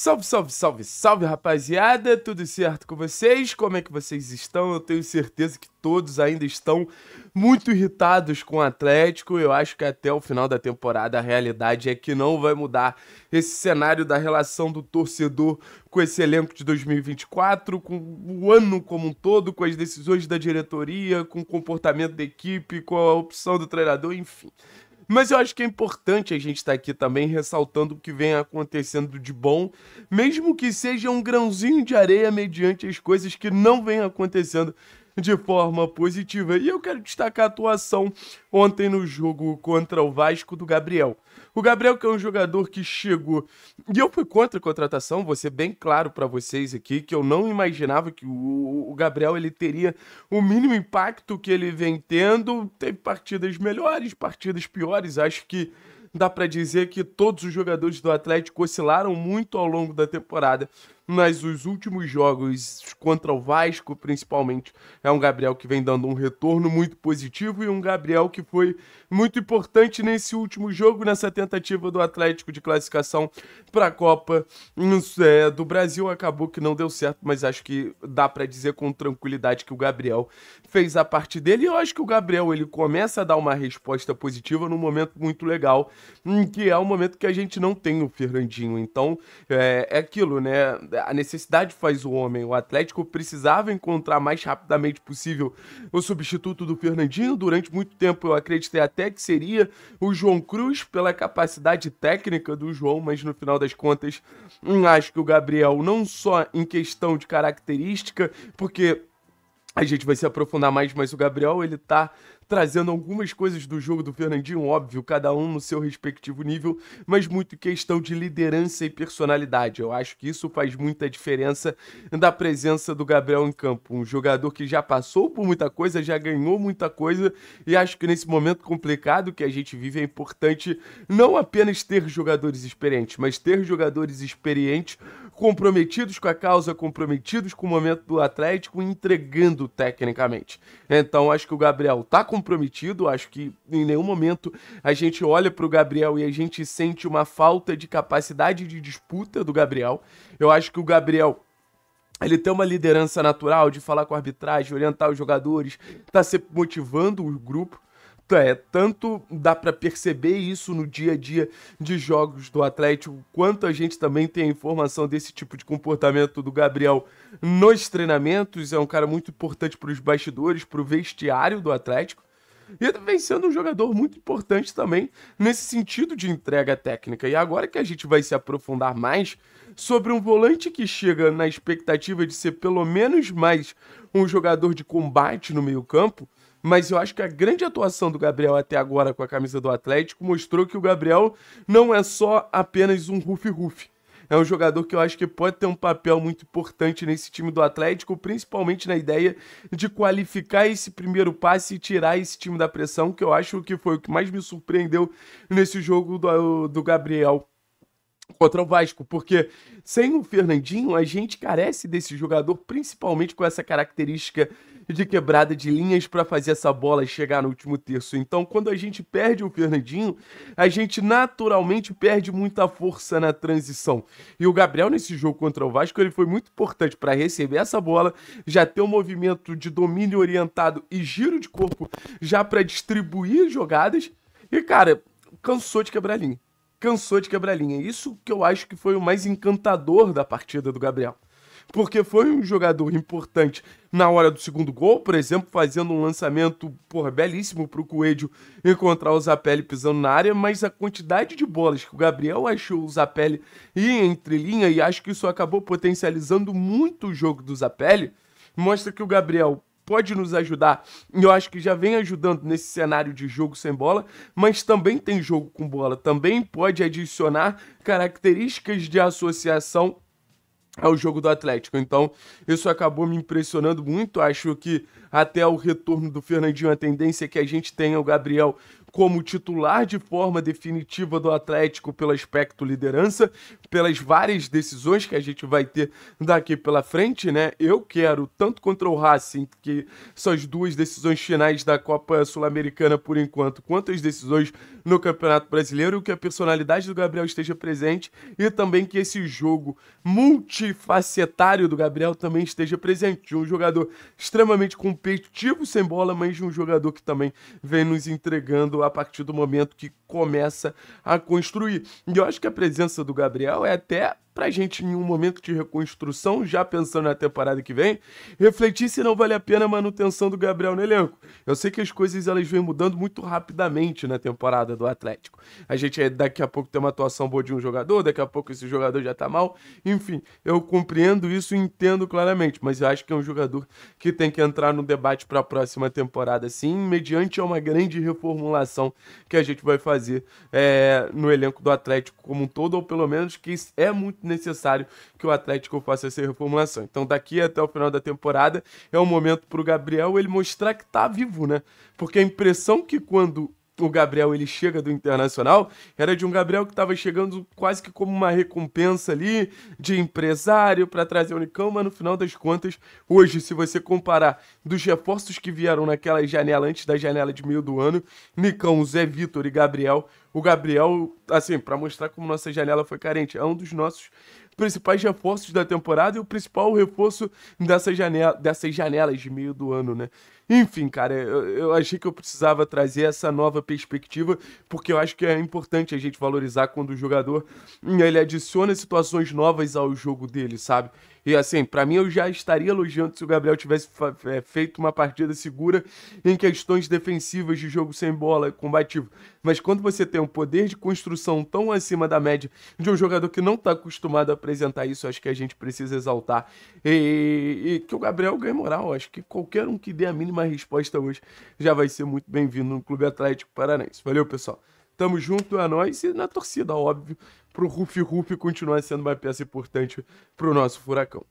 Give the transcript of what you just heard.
Salve, salve, salve, salve, rapaziada! Tudo certo com vocês? Como é que vocês estão? Eu tenho certeza que todos ainda estão muito irritados com o Atlético. Eu acho que até o final da temporada a realidade é que não vai mudar esse cenário da relação do torcedor com esse elenco de 2024, com o ano como um todo, com as decisões da diretoria, com o comportamento da equipe, com a opção do treinador, enfim. Mas eu acho que é importante a gente estar tá aqui também ressaltando o que vem acontecendo de bom, mesmo que seja um grãozinho de areia mediante as coisas que não vem acontecendo de forma positiva. E eu quero destacar a atuação ontem no jogo contra o Vasco do Gabriel. O Gabriel, que é um jogador que chegou. E eu fui contra a contratação, vou ser bem claro para vocês aqui, que eu não imaginava que o, o Gabriel ele teria o mínimo impacto que ele vem tendo. Teve partidas melhores, partidas piores. Acho que dá para dizer que todos os jogadores do Atlético oscilaram muito ao longo da temporada. Mas os últimos jogos contra o Vasco, principalmente, é um Gabriel que vem dando um retorno muito positivo e um Gabriel que foi muito importante nesse último jogo, nessa tentativa do Atlético de classificação para a Copa é, do Brasil. Acabou que não deu certo, mas acho que dá para dizer com tranquilidade que o Gabriel fez a parte dele. E eu acho que o Gabriel ele começa a dar uma resposta positiva num momento muito legal, hum, que é o momento que a gente não tem o Fernandinho. Então, é, é aquilo, né? a necessidade faz o homem. O Atlético precisava encontrar mais rapidamente possível o substituto do Fernandinho. Durante muito tempo eu acreditei até que seria o João Cruz, pela capacidade técnica do João, mas no final das contas hum, acho que o Gabriel, não só em questão de característica, porque a gente vai se aprofundar mais, mas o Gabriel ele tá trazendo algumas coisas do jogo do Fernandinho, óbvio, cada um no seu respectivo nível, mas muito questão de liderança e personalidade. Eu acho que isso faz muita diferença da presença do Gabriel em campo, um jogador que já passou por muita coisa, já ganhou muita coisa, e acho que nesse momento complicado que a gente vive é importante não apenas ter jogadores experientes, mas ter jogadores experientes comprometidos com a causa, comprometidos com o momento do Atlético entregando tecnicamente. Então acho que o Gabriel tá com comprometido. Acho que em nenhum momento a gente olha para o Gabriel e a gente sente uma falta de capacidade de disputa do Gabriel. Eu acho que o Gabriel ele tem uma liderança natural de falar com a arbitragem, orientar os jogadores, tá se motivando o grupo. É, tanto dá para perceber isso no dia a dia de jogos do Atlético, quanto a gente também tem a informação desse tipo de comportamento do Gabriel nos treinamentos. É um cara muito importante para os bastidores, para o vestiário do Atlético. E tá vem sendo um jogador muito importante também nesse sentido de entrega técnica. E agora que a gente vai se aprofundar mais sobre um volante que chega na expectativa de ser pelo menos mais um jogador de combate no meio-campo, mas eu acho que a grande atuação do Gabriel até agora com a camisa do Atlético mostrou que o Gabriel não é só apenas um rufi-rufi é um jogador que eu acho que pode ter um papel muito importante nesse time do Atlético, principalmente na ideia de qualificar esse primeiro passe e tirar esse time da pressão, que eu acho que foi o que mais me surpreendeu nesse jogo do, do Gabriel contra o Vasco, porque sem o Fernandinho a gente carece desse jogador, principalmente com essa característica de quebrada de linhas para fazer essa bola chegar no último terço. Então, quando a gente perde o Fernandinho, a gente naturalmente perde muita força na transição. E o Gabriel nesse jogo contra o Vasco, ele foi muito importante para receber essa bola, já ter um movimento de domínio orientado e giro de corpo já para distribuir jogadas. E cara, cansou de quebrar linha cansou de quebrar linha. Isso que eu acho que foi o mais encantador da partida do Gabriel. Porque foi um jogador importante na hora do segundo gol, por exemplo, fazendo um lançamento porra, belíssimo para o Coelho encontrar o Zapelli pisando na área, mas a quantidade de bolas que o Gabriel achou o Zapelli ir entre linha, e acho que isso acabou potencializando muito o jogo do Zapelli, mostra que o Gabriel pode nos ajudar, e eu acho que já vem ajudando nesse cenário de jogo sem bola, mas também tem jogo com bola, também pode adicionar características de associação ao é jogo do Atlético. Então, isso acabou me impressionando muito. Acho que até o retorno do Fernandinho, a tendência é que a gente tenha o Gabriel como titular de forma definitiva do Atlético pelo aspecto liderança, pelas várias decisões que a gente vai ter daqui pela frente, né? Eu quero, tanto contra o Racing, que são as duas decisões finais da Copa Sul-Americana por enquanto, quanto as decisões no Campeonato Brasileiro, que a personalidade do Gabriel esteja presente e também que esse jogo multi multifacetário do Gabriel também esteja presente. De um jogador extremamente competitivo sem bola, mas de um jogador que também vem nos entregando a partir do momento que começa a construir. E eu acho que a presença do Gabriel é até pra gente, em um momento de reconstrução, já pensando na temporada que vem, refletir se não vale a pena a manutenção do Gabriel no elenco. Eu sei que as coisas elas vêm mudando muito rapidamente na temporada do Atlético. A gente é, daqui a pouco tem uma atuação boa de um jogador, daqui a pouco esse jogador já tá mal. Enfim, eu compreendo isso e entendo claramente, mas eu acho que é um jogador que tem que entrar no debate para a próxima temporada, sim, mediante uma grande reformulação que a gente vai fazer é, no elenco do Atlético como um todo, ou pelo menos que é muito necessário que o Atlético faça essa reformulação. Então, daqui até o final da temporada, é um momento para o Gabriel ele mostrar que tá vivo, né? Porque a impressão que quando o Gabriel ele chega do Internacional, era de um Gabriel que estava chegando quase que como uma recompensa ali de empresário para trazer o Unicão, mas no final das contas, hoje, se você comparar dos reforços que vieram naquela janela antes da janela de meio do ano, Nicão, Zé Vitor e Gabriel, o Gabriel, assim, para mostrar como nossa janela foi carente, é um dos nossos principais reforços da temporada e o principal reforço dessa janela, dessas janelas de meio do ano, né? Enfim, cara, eu, eu achei que eu precisava trazer essa nova perspectiva, porque eu acho que é importante a gente valorizar quando o jogador hum, ele adiciona situações novas ao jogo dele, sabe? E assim, para mim eu já estaria elogiando se o Gabriel tivesse é, feito uma partida segura em questões defensivas de jogo sem bola, combativo. Mas quando você tem um poder de construção tão acima da média de um jogador que não está acostumado a apresentar isso, acho que a gente precisa exaltar. E, e que o Gabriel ganhe moral. Acho que qualquer um que dê a mínima uma resposta hoje, já vai ser muito bem-vindo no Clube Atlético Paranaense. Valeu, pessoal. Tamo junto, é nóis. E na torcida, óbvio, pro Rufi Rufi continuar sendo uma peça importante pro nosso furacão.